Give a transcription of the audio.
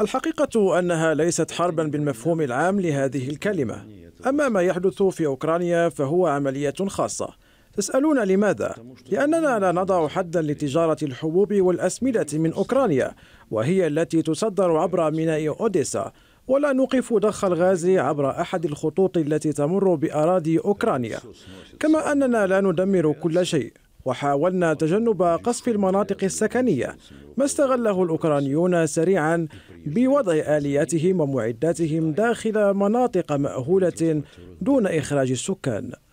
الحقيقة أنها ليست حربا بالمفهوم العام لهذه الكلمة أما ما يحدث في أوكرانيا فهو عملية خاصة تسألون لماذا؟ لأننا لا نضع حدا لتجارة الحبوب والأسمدة من أوكرانيا وهي التي تصدر عبر ميناء أوديسا ولا نوقف ضخ الغاز عبر أحد الخطوط التي تمر بأراضي أوكرانيا كما أننا لا ندمر كل شيء وحاولنا تجنب قصف المناطق السكنية ما استغله الأوكرانيون سريعا بوضع آلياتهم ومعداتهم داخل مناطق مأهولة دون إخراج السكان